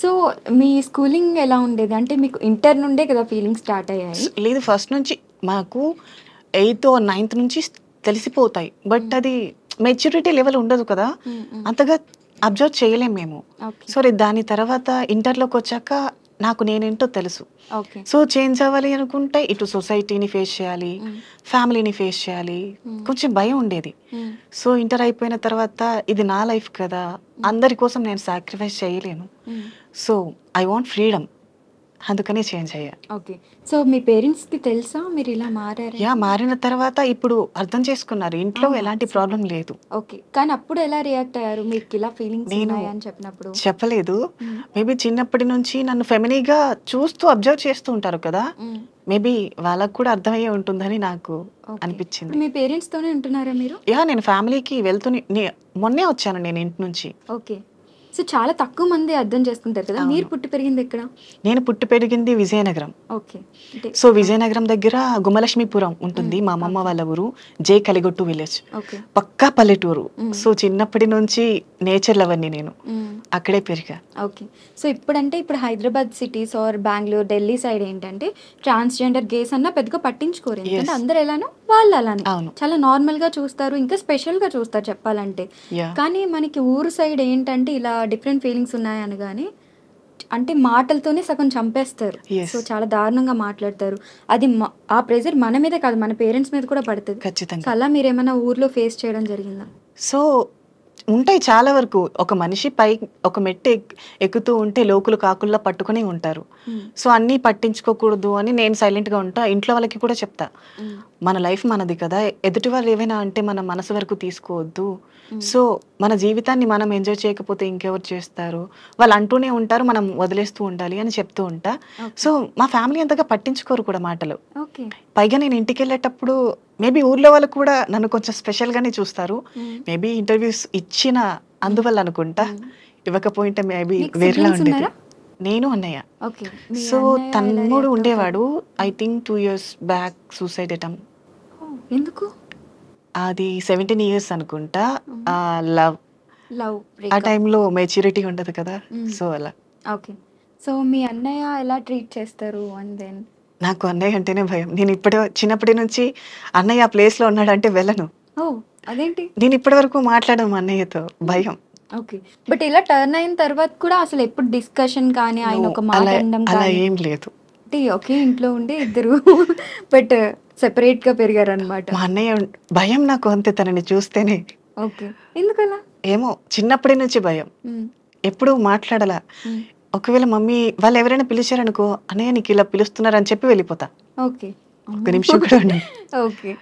So మీ schooling ఎలా ఉండేది అంటే మీకు ఇంటర్ నుండే కదా ఫీలింగ్ స్టార్ట్ అయ్యాయి లేదు ఫస్ట్ నుంచి మాకు ఎయిత్ నైన్త్ నుంచి తెలిసిపోతాయి బట్ hmm. అది మెచ్యూరిటీ లెవెల్ ఉండదు కదా hmm, hmm. అంతగా అబ్జర్వ్ చేయలేము మేము సరే దాని తర్వాత ఇంటర్లోకి వచ్చాక నాకు నేనేంటో తెలుసు సో చేంజ్ అవ్వాలి అనుకుంటే ఇటు సొసైటీని ఫేస్ చేయాలి ఫ్యామిలీని ఫేస్ చేయాలి కొంచెం భయం ఉండేది సో ఇంటర్ అయిపోయిన తర్వాత ఇది నా లైఫ్ కదా అందరి కోసం నేను సాక్రిఫైస్ చేయలేను సో ఐ వాంట్ ఫ్రీడమ్ అందుకనే చేంజ్ అయ్యా ఓకే సో మీ పేరెంట్స్కి తెలుసా మీరు ఇలా మారారు యా మారిన తర్వాత ఇప్పుడు అర్థం చేసుకున్నారు ఇంట్లో ah, ఎలాంటి ప్రాబ్లం లేదు ఓకే కానీ అప్పుడు ఎలా రియాక్ట్ అయ్యారు మీకు ఇలా ఫీలింగ్స్ అని చెప్పినప్పుడు చెప్పలేదు మేబీ hmm. చిన్నప్పటి నుంచి నన్ను ఫెమిలీగా చూస్తూ అబ్జర్వ్ చేస్తూ ఉంటారు కదా మేబీ hmm. వాళ్ళకు కూడా అర్థమయ్యే ఉంటుందని నాకు అనిపించింది మీ పేరెంట్స్ తోనే ఉంటున్నారా మీరు యా నేను ఫ్యామిలీకి వెళ్తూ మొన్నే వచ్చాను నేను ఇంటి నుంచి ఓకే సో చాలా తక్కువ మంది అర్థం చేసుకుంటారు కదా మీరు పుట్టి పెరిగింది ఎక్కడ నేను పుట్టి పెరిగింది విజయనగరం ఓకే సో విజయనగరం దగ్గర గుమలక్ష్మీపురం ఉంటుంది మా అమ్మమ్మ వాళ్ళ ఊరు జే కలిగొట్టు విలేజ్ పక్కా పల్లెటూరు సో చిన్నప్పటి నుంచి నేచర్ లవర్ని నేను అక్కడే పెరిగా ఓకే సో ఇప్పుడంటే ఇప్పుడు Hyderabad cities or Bengaluru Delhi side ఏంటంటే ట్రాన్స్జెండర్ గేస్ అన్న పెద్దగా పట్టించుకోరు ఎందుకంటే అందరు ఎలానో వాళ్ళు అలానే చాలా నార్మల్ గా చూస్తారు ఇంకా స్పెషల్ గా చూస్తారు చెప్పాలంటే కానీ మనకి ఊరు సైడ్ ఏంటంటే ఇలా డిఫరెంట్ ఫీలింగ్స్ ఉన్నాయని కానీ అంటే మాటలతోనే సగం చంపేస్తారు సో చాలా దారుణంగా మాట్లాడతారు అది ఆ ప్రెజర్ మన మీదే కాదు మన పేరెంట్స్ మీద కూడా పడుతుంది అలా ఏమైనా ఊర్లో ఫేస్ చేయడం జరిగిందా సో ఉంటాయి చాలా వరకు ఒక మనిషి పై ఒక మెట్టు ఎక్కుతూ ఉంటే లోకులు కాకుల్లా పట్టుకుని ఉంటారు సో అన్నీ పట్టించుకోకూడదు అని నేను సైలెంట్గా ఉంటా ఇంట్లో వాళ్ళకి కూడా చెప్తా మన లైఫ్ మనది కదా ఎదుటి వాళ్ళు ఏవైనా అంటే మన మనసు వరకు తీసుకోవద్దు సో మన జీవితాన్ని మనం ఎంజాయ్ చేయకపోతే ఇంకెవరు చేస్తారు వాళ్ళు అంటూనే ఉంటారు మనం వదిలేస్తూ ఉండాలి అని చెప్తూ ఉంటా సో మా ఫ్యామిలీ అంతగా పట్టించుకోరు కూడా మాటలు పైగా నేను ఇంటికి వెళ్ళేటప్పుడు మేబీ ఊర్లో వాళ్ళు కూడా నన్ను కొంచెం స్పెషల్గానే చూస్తారు మేబీ hmm. ఇంటర్వ్యూస్ ఇచ్చిన అందువల్ల అనుకుంటా hmm. ఇవ్వకపోయింటే మేబీ వేరేలా ఉండేది నేను అన్నయ్య సో తమ్ముడు ఉండేవాడు I think two years back suicide attempt ఎందుకు అది సెవెంటీన్ ఇయర్స్ అనుకుంటా లవ్ లవ్ ఆ టైంలో మెచ్యూరిటీ ఉండదు కదా సో అలా ఓకే సో మీ అన్నయ్య ఎలా ట్రీట్ చేస్తారు అండ్ దెన్ నాకు అన్నయ్య అంటేనే భయం నేను ఇప్పటి చిన్నప్పటి నుంచి అన్నయ్య ఆ ప్లేస్లో ఉన్నాడంటే వెళ్ళను ఓ అదేంటి నేను ఇప్పటి వరకు మాట్లాడను అన్నయ్యతో భయం ఓకే బట్ ఇలా టర్న్ అయిన తర్వాత కూడా అసలు ఎప్పుడు డిస్కషన్ కానీ ఆయన ఒక మాట అలా ఏం లేదు కాబట్టి ఒకే ఇంట్లో ఉండే ఇద్దరు బట్ సెపరేట్ గా పెరిగారు అనమాట మా అన్నయ్య భయం నాకు అంతే తనని చూస్తేనే ఓకే ఎందుకలా ఏమో చిన్నప్పటి నుంచి భయం ఎప్పుడు మాట్లాడాలా ఒకవేళ మమ్మీ వాళ్ళు ఎవరైనా పిలిచారనుకో అన్నయ్య నీకు ఇలా పిలుస్తున్నారని చెప్పి వెళ్ళిపోతా ఓకే ఒక నిమిషం కూడా ఓకే